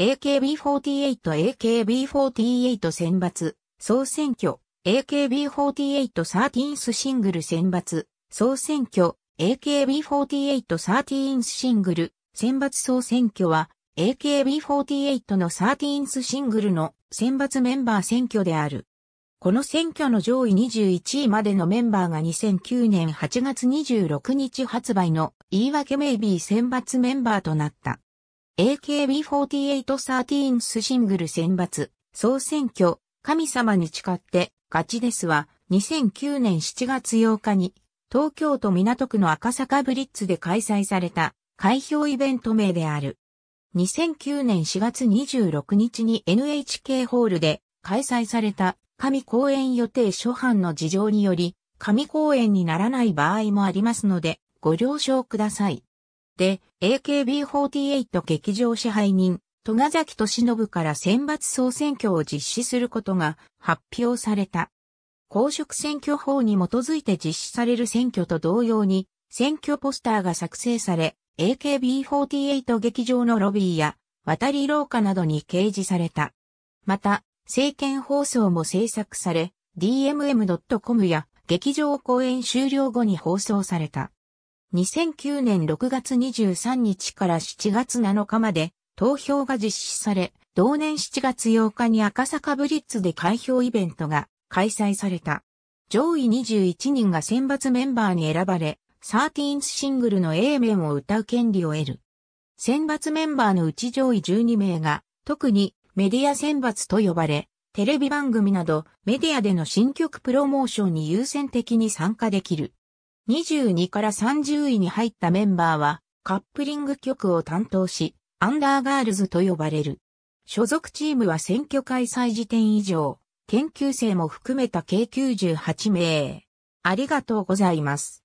AKB48、AKB48 選抜、総選挙、AKB48 サーティーンスシングル選抜、総選挙、AKB48 サーティーンスシングル、選抜総選挙は、AKB48 のサーティーンスシングルの選抜メンバー選挙である。この選挙の上位21位までのメンバーが2009年8月26日発売の言い訳メイビー選抜メンバーとなった。AKB4813 スシングル選抜、総選挙、神様に誓って、ガチですは、2009年7月8日に、東京都港区の赤坂ブリッツで開催された、開票イベント名である。2009年4月26日に NHK ホールで開催された神公演予定初版の事情により、神公演にならない場合もありますので、ご了承ください。、AKB48 劇場支配人、戸ヶ崎敏信から選抜総選挙を実施することが発表された。公職選挙法に基づいて実施される選挙と同様に、選挙ポスターが作成され、AKB48 劇場のロビーや渡り廊下などに掲示された。また、政見放送も制作され、dmm.com や劇場公演終了後に放送された。2009年6月23日から7月7日まで投票が実施され、同年7月8日に赤坂ブリッツで開票イベントが開催された。上位21人が選抜メンバーに選ばれ、13シングルの A 面を歌う権利を得る。選抜メンバーのうち上位12名が、特にメディア選抜と呼ばれ、テレビ番組などメディアでの新曲プロモーションに優先的に参加できる。22から30位に入ったメンバーは、カップリング曲を担当し、アンダーガールズと呼ばれる。所属チームは選挙開催時点以上、研究生も含めた計98名。ありがとうございます。